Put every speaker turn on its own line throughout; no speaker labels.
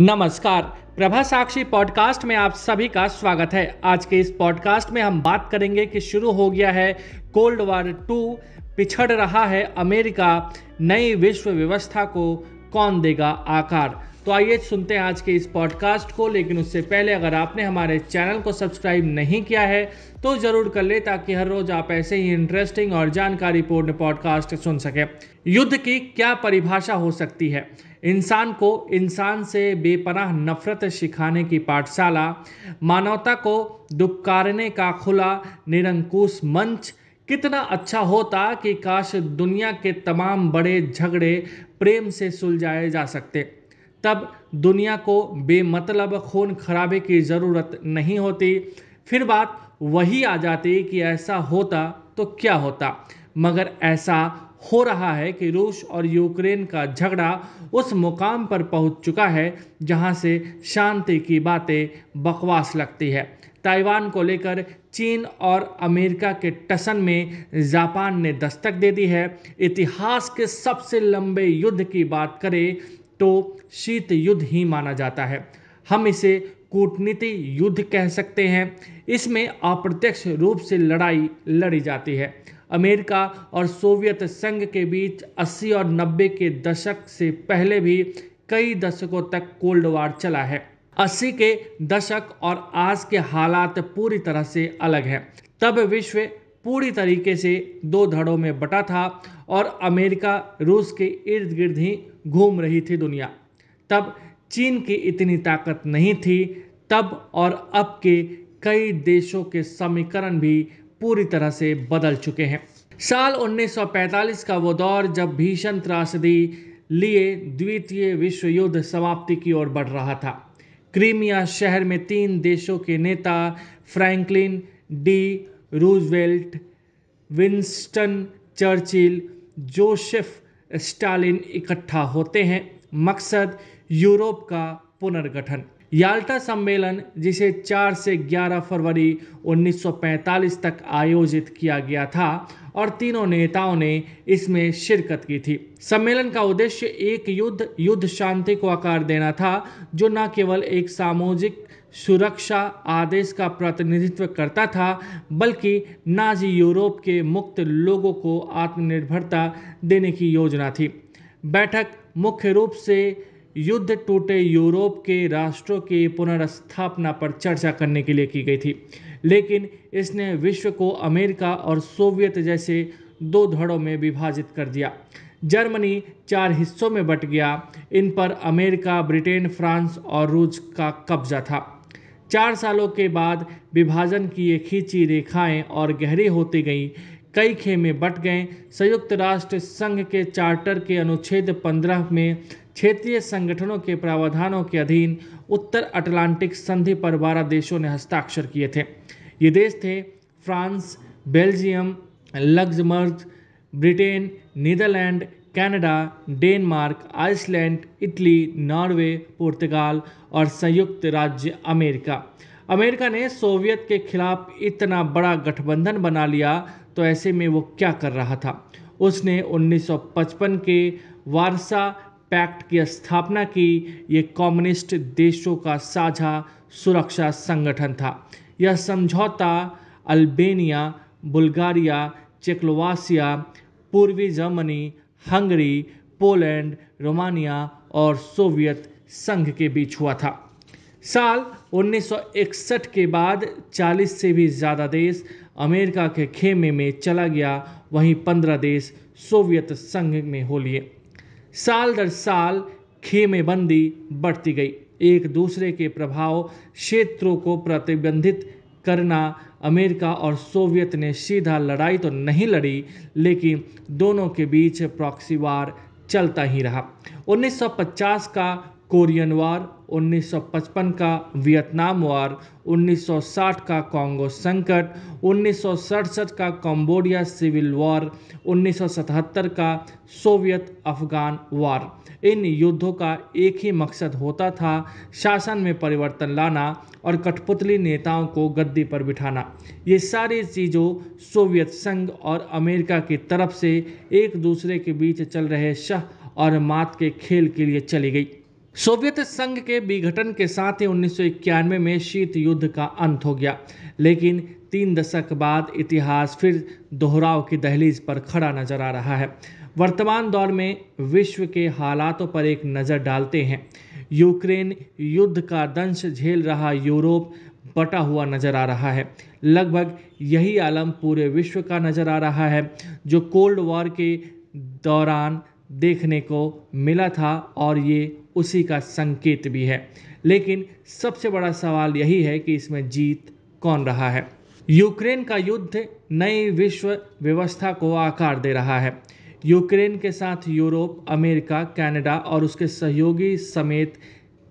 नमस्कार प्रभा साक्षी पॉडकास्ट में आप सभी का स्वागत है आज के इस पॉडकास्ट में हम बात करेंगे कि शुरू हो गया है कोल्ड वॉर टू पिछड़ रहा है अमेरिका नई विश्व व्यवस्था को कौन देगा आकार तो आइए सुनते हैं आज के इस पॉडकास्ट को लेकिन उससे पहले अगर आपने हमारे चैनल को सब्सक्राइब नहीं किया है तो ज़रूर कर ले ताकि हर रोज़ आप ऐसे ही इंटरेस्टिंग और जानकारी पूर्ण पॉडकास्ट सुन सके युद्ध की क्या परिभाषा हो सकती है इंसान को इंसान से बेपनाह नफरत सिखाने की पाठशाला मानवता को दुपकारने का खुला निरंकुश मंच कितना अच्छा होता कि काश दुनिया के तमाम बड़े झगड़े प्रेम से सुलझाए जा सकते तब दुनिया को बेमतलब खून खराबे की ज़रूरत नहीं होती फिर बात वही आ जाती कि ऐसा होता तो क्या होता मगर ऐसा हो रहा है कि रूस और यूक्रेन का झगड़ा उस मुकाम पर पहुंच चुका है जहां से शांति की बातें बकवास लगती है ताइवान को लेकर चीन और अमेरिका के टसन में जापान ने दस्तक दे दी है इतिहास के सबसे लंबे युद्ध की बात करें तो शीत युद्ध ही माना जाता है हम इसे कूटनीति युद्ध कह सकते हैं इसमें अप्रत्यक्ष रूप से लड़ाई लड़ी जाती है अमेरिका और सोवियत संघ के बीच 80 और 90 के दशक से पहले भी कई दशकों तक कोल्ड वार चला है 80 के दशक और आज के हालात पूरी तरह से अलग हैं तब विश्व पूरी तरीके से दो धड़ों में बटा था और अमेरिका रूस के इर्द गिर्द ही घूम रही थी दुनिया तब चीन की इतनी ताकत नहीं थी तब और अब के कई देशों के समीकरण भी पूरी तरह से बदल चुके हैं साल 1945 का वो दौर जब भीषण त्रासदी लिए द्वितीय विश्व युद्ध समाप्ति की ओर बढ़ रहा था क्रीमिया शहर में तीन देशों के नेता Franklin D Roosevelt Winston Churchill Joseph Stalin इकट्ठा होते हैं मकसद यूरोप का पुनर्गठन याल्टा सम्मेलन जिसे 4 से 11 फरवरी 1945 तक आयोजित किया गया था और तीनों नेताओं ने इसमें शिरकत की थी सम्मेलन का उद्देश्य एक युद्ध युद्ध शांति को आकार देना था जो न केवल एक सामाजिक सुरक्षा आदेश का प्रतिनिधित्व करता था बल्कि नाज़ी यूरोप के मुक्त लोगों को आत्मनिर्भरता देने की योजना थी बैठक मुख्य रूप से युद्ध टूटे यूरोप के राष्ट्रों की पुनर्स्थापना पर चर्चा करने के लिए की गई थी लेकिन इसने विश्व को अमेरिका और सोवियत जैसे दो धड़ों में विभाजित कर दिया जर्मनी चार हिस्सों में बट गया इन पर अमेरिका ब्रिटेन फ्रांस और रूस का कब्जा था चार सालों के बाद विभाजन की ये खींची रेखाएं और गहरी होती गईं कई खेमे बट गए संयुक्त राष्ट्र संघ के चार्टर के अनुच्छेद 15 में क्षेत्रीय संगठनों के प्रावधानों के अधीन उत्तर अटलांटिक संधि पर बारह देशों ने हस्ताक्षर किए थे ये देश थे France Belgium Luxembourg Britain Netherlands Canada, Denmark, Iceland, Italy, Norway, पुर्तगाल और संयुक्त राज्य अमेरिका। अमेरिका ने सोवियत के खिलाफ इतना बड़ा गठबंधन बना लिया तो ऐसे में वो क्या कर रहा था उसने 1955 के वारसा पैक्ट की स्थापना की ये कम्युनिस्ट देशों का साझा सुरक्षा संगठन था यह समझौता अल्बेनिया बुल्गारिया चेकलोवासिया पूर्वी जर्मनी हंगरी पोलैंड रोमानिया और सोवियत संघ के बीच हुआ था साल 1961 के बाद 40 से भी ज़्यादा देश अमेरिका के खेमे में चला गया वहीं 15 देश सोवियत संघ में हो लिए साल दर साल खेमेबंदी बढ़ती गई एक दूसरे के प्रभाव क्षेत्रों को प्रतिबंधित करना अमेरिका और सोवियत ने सीधा लड़ाई तो नहीं लड़ी लेकिन दोनों के बीच प्रॉक्सी वार चलता ही रहा 1950 का कोरियन वार 1955 का वियतनाम वार 1960 का कांगो संकट उन्नीस का कंबोडिया सिविल वॉर 1977 का सोवियत अफगान वार इन युद्धों का एक ही मकसद होता था शासन में परिवर्तन लाना और कठपुतली नेताओं को गद्दी पर बिठाना ये सारी चीज़ों सोवियत संघ और अमेरिका की तरफ से एक दूसरे के बीच चल रहे शह और मात के खेल के लिए चली गई सोवियत संघ के विघटन के साथ ही उन्नीस में शीत युद्ध का अंत हो गया लेकिन तीन दशक बाद इतिहास फिर दोहराव की दहलीज पर खड़ा नजर आ रहा है वर्तमान दौर में विश्व के हालातों पर एक नज़र डालते हैं यूक्रेन युद्ध का दंश झेल रहा यूरोप बटा हुआ नज़र आ रहा है लगभग यही आलम पूरे विश्व का नज़र आ रहा है जो कोल्ड वॉर के दौरान देखने को मिला था और ये उसी का संकेत भी है लेकिन सबसे बड़ा सवाल यही है कि इसमें जीत कौन रहा है यूक्रेन का युद्ध नई विश्व व्यवस्था को आकार दे रहा है यूक्रेन के साथ यूरोप अमेरिका कनाडा और उसके सहयोगी समेत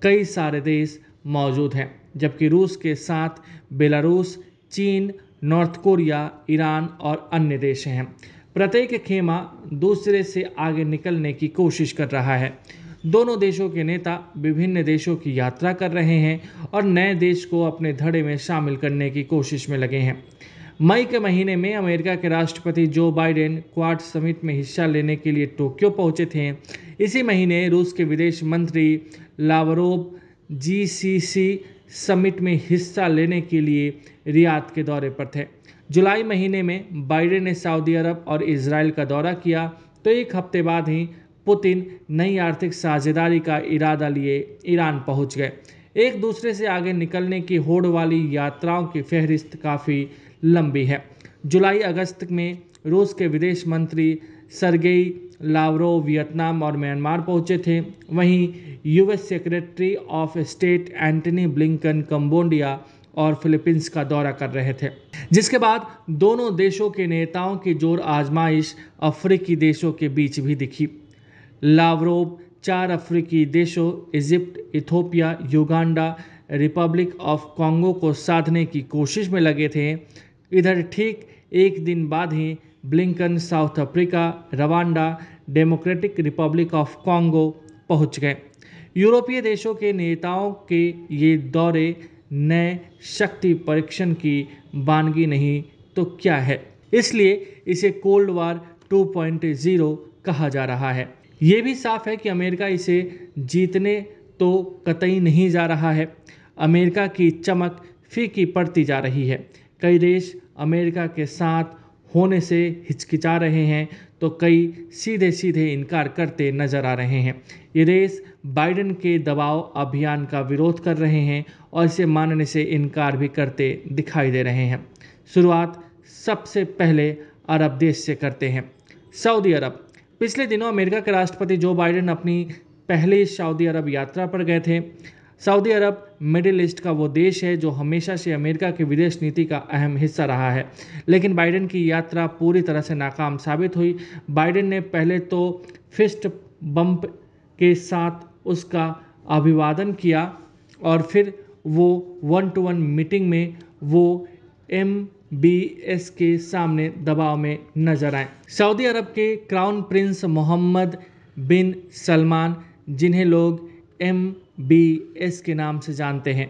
कई सारे देश मौजूद हैं जबकि रूस के साथ बेलारूस चीन नॉर्थ कोरिया ईरान और अन्य देश हैं प्रत्येक खेमा दूसरे से आगे निकलने की कोशिश कर रहा है दोनों देशों के नेता विभिन्न देशों की यात्रा कर रहे हैं और नए देश को अपने धड़े में शामिल करने की कोशिश में लगे हैं मई के महीने में अमेरिका के राष्ट्रपति जो बाइडेन क्वाड समिट में हिस्सा लेने के लिए टोक्यो पहुंचे थे इसी महीने रूस के विदेश मंत्री लावरोव जीसीसी समिट में हिस्सा लेने के लिए रियाद के दौरे पर थे जुलाई महीने में बाइडेन ने सऊदी अरब और इसराइल का दौरा किया तो एक हफ्ते बाद ही पुतिन नई आर्थिक साझेदारी का इरादा लिए ईरान पहुंच गए एक दूसरे से आगे निकलने की होड़ वाली यात्राओं की फहरिस्त काफ़ी लंबी है जुलाई अगस्त में रूस के विदेश मंत्री सरगेई लावरो वियतनाम और म्यांमार पहुंचे थे वहीं US secretary of state Antony Blinken Cambodia और फिलीपींस का दौरा कर रहे थे जिसके बाद दोनों देशों के नेताओं की जोर आजमाइश अफ्रीकी देशों के बीच भी दिखी लावरोव चार अफ्रीकी देशों Egypt Ethiopia Uganda Republic of Congo को साधने की कोशिश में लगे थे इधर ठीक एक दिन बाद ही Blinken South Africa Rwanda Democratic Republic of Congo पहुंच गए यूरोपीय देशों के नेताओं के ये दौरे नए शक्ति परीक्षण की वानगी नहीं तो क्या है इसलिए इसे कोल्ड वार 2.0 कहा जा रहा है ये भी साफ है कि अमेरिका इसे जीतने तो कतई नहीं जा रहा है अमेरिका की चमक फीकी पड़ती जा रही है कई देश अमेरिका के साथ होने से हिचकिचा रहे हैं तो कई सीधे सीधे इनकार करते नजर आ रहे हैं ये देश बाइडेन के दबाव अभियान का विरोध कर रहे हैं और इसे मानने से इनकार भी करते दिखाई दे रहे हैं शुरुआत सबसे पहले अरब देश से करते हैं सऊदी अरब पिछले दिनों अमेरिका के राष्ट्रपति जो बाइडेन अपनी पहली सऊदी अरब यात्रा पर गए थे सऊदी अरब मिडिल ईस्ट का वो देश है जो हमेशा से अमेरिका की विदेश नीति का अहम हिस्सा रहा है लेकिन बाइडेन की यात्रा पूरी तरह से नाकाम साबित हुई बाइडेन ने पहले तो फिस्ट बम्प के साथ उसका अभिवादन किया और फिर वो वन टू वन मीटिंग में वो एम बी एस के सामने दबाव में नजर आए सऊदी अरब के crown prince Mohammed bin Salman जिन्हें लोग एम बी एस के नाम से जानते हैं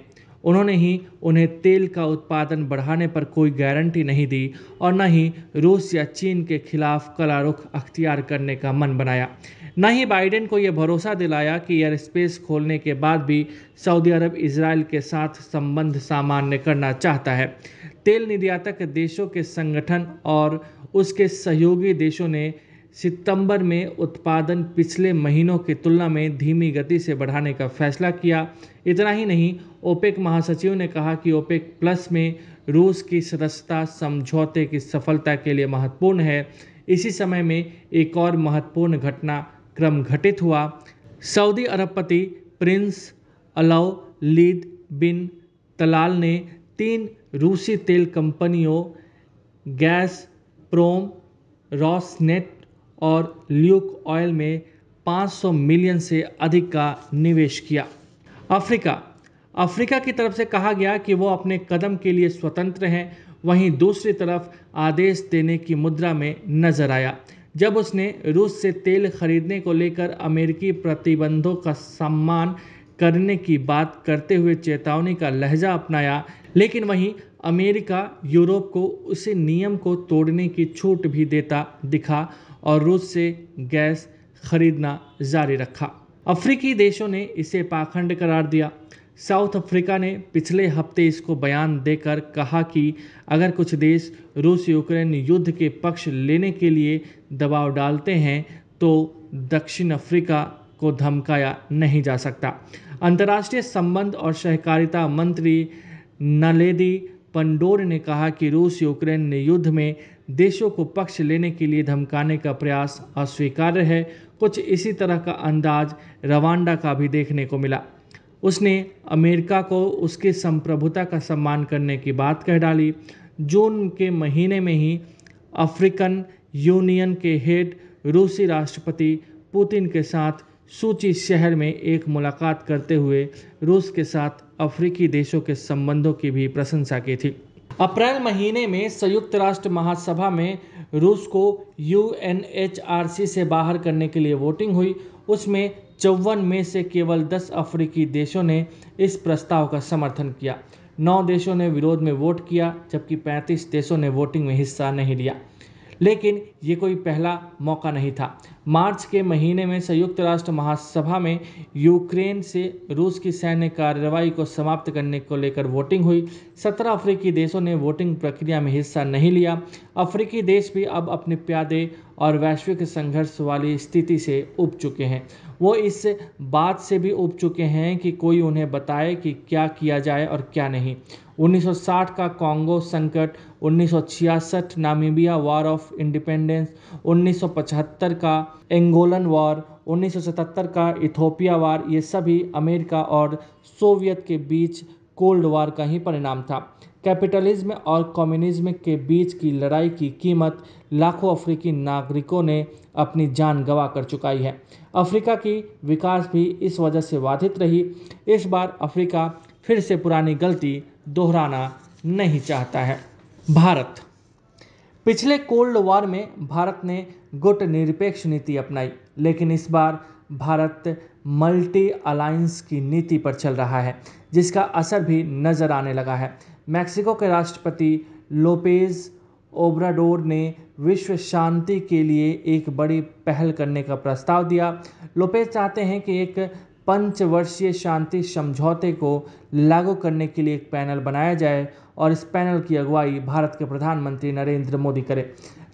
उन्होंने ही उन्हें तेल का उत्पादन बढ़ाने पर कोई गारंटी नहीं दी और न ही रूस या चीन के खिलाफ कला रुख अख्तियार करने का मन बनाया न ही बाइडेन को यह भरोसा दिलाया कि एयर स्पेस खोलने के बाद भी सऊदी अरब इसराइल के साथ संबंध सामान्य करना चाहता है तेल निर्यातक देशों के संगठन और उसके सहयोगी देशों ने सितंबर में उत्पादन पिछले महीनों की तुलना में धीमी गति से बढ़ाने का फैसला किया इतना ही नहीं ओपेक महासचिव ने कहा कि ओपेक प्लस में रूस की सदस्यता समझौते की सफलता के लिए महत्वपूर्ण है इसी समय में एक और महत्वपूर्ण घटना क्रम घटित हुआ सऊदी अरबपति प्रिंस अलाउ लीद बिन तलाल ने तीन रूसी तेल कंपनियों गैस प्रोम रॉसनेट और ल्यूक ऑयल में 500 मिलियन से अधिक का निवेश किया अफ्रीका अफ्रीका की तरफ से कहा गया कि वो अपने कदम के लिए स्वतंत्र हैं वहीं दूसरी तरफ आदेश देने की मुद्रा में नजर आया जब उसने रूस से तेल खरीदने को लेकर अमेरिकी प्रतिबंधों का सम्मान करने की बात करते हुए चेतावनी का लहजा अपनाया लेकिन वहीं अमेरिका यूरोप को उसी नियम को तोड़ने की छूट भी देता दिखा और रूस से गैस खरीदना जारी रखा अफ्रीकी देशों ने इसे पाखंड करार दिया साउथ अफ्रीका ने पिछले हफ्ते इसको बयान देकर कहा कि अगर कुछ देश रूस यूक्रेन युद्ध के पक्ष लेने के लिए दबाव डालते हैं तो दक्षिण अफ्रीका को धमकाया नहीं जा सकता अंतर्राष्ट्रीय संबंध और सहकारिता मंत्री नलेदी पंडोर ने कहा कि रूस यूक्रेन युद्ध में देशों को पक्ष लेने के लिए धमकाने का प्रयास अस्वीकार्य है कुछ इसी तरह का अंदाज रवांडा का भी देखने को मिला उसने अमेरिका को उसकी संप्रभुता का सम्मान करने की बात कह डाली जून के महीने में ही अफ्रीकन यूनियन के हेड रूसी राष्ट्रपति पुतिन के साथ सूची शहर में एक मुलाकात करते हुए रूस के साथ अफ्रीकी देशों के संबंधों की भी प्रशंसा की थी अप्रैल महीने में संयुक्त राष्ट्र महासभा में रूस को यू से बाहर करने के लिए वोटिंग हुई उसमें चौवन में से केवल 10 अफ्रीकी देशों ने इस प्रस्ताव का समर्थन किया नौ देशों ने विरोध में वोट किया जबकि 35 देशों ने वोटिंग में हिस्सा नहीं लिया लेकिन ये कोई पहला मौका नहीं था मार्च के महीने में संयुक्त राष्ट्र महासभा में यूक्रेन से रूस की सैन्य कार्रवाई को समाप्त करने को लेकर वोटिंग हुई सत्रह अफ्रीकी देशों ने वोटिंग प्रक्रिया में हिस्सा नहीं लिया अफ्रीकी देश भी अब अपने प्यादे और वैश्विक संघर्ष वाली स्थिति से उब चुके हैं वो इस बात से भी उब चुके हैं कि कोई उन्हें बताए कि क्या किया जाए और क्या नहीं 1960 का कांगो संकट उन्नीस सौ छियासठ नामीबिया वॉर ऑफ इंडिपेंडेंस उन्नीस सौ पचहत्तर का एंगोलन वॉर उन्नीस सौ सतहत्तर का इथोपिया वार ये सभी अमेरिका और सोवियत के बीच कोल्ड वार का ही परिणाम था कैपिटलिज्म और कम्युनिज्म के बीच की लड़ाई की कीमत लाखों अफ्रीकी नागरिकों ने अपनी जान गंवा कर चुकाई है अफ्रीका की विकास भी इस वजह से बाधित रही इस बार अफ्रीका फिर से पुरानी गलती दोहराना नहीं चाहता है भारत पिछले कोल्ड वॉर में भारत ने गुट निरपेक्ष नीति अपनाई लेकिन इस बार भारत मल्टी अलायंस की नीति पर चल रहा है जिसका असर भी नज़र आने लगा है मैक्सिको के राष्ट्रपति लोपेज ओब्राडोर ने विश्व शांति के लिए एक बड़ी पहल करने का प्रस्ताव दिया लोपेज चाहते हैं कि एक पंचवर्षीय शांति समझौते को लागू करने के लिए एक पैनल बनाया जाए और इस पैनल की अगुवाई भारत के प्रधानमंत्री नरेंद्र मोदी करें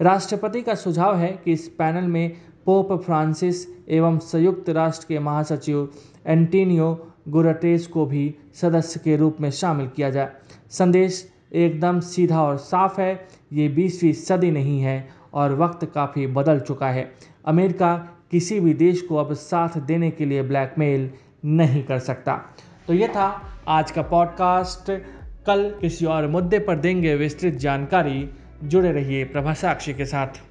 राष्ट्रपति का सुझाव है कि इस पैनल में पोप फ्रांसिस एवं संयुक्त राष्ट्र के महासचिव एंटीनियो गुरटेस को भी सदस्य के रूप में शामिल किया जाए संदेश एकदम सीधा और साफ है ये बीसवीं सदी नहीं है और वक्त काफ़ी बदल चुका है अमेरिका किसी भी देश को अब साथ देने के लिए ब्लैकमेल नहीं कर सकता तो ये था आज का पॉडकास्ट कल किसी और मुद्दे पर देंगे विस्तृत जानकारी जुड़े रहिए प्रभा साक्षी के साथ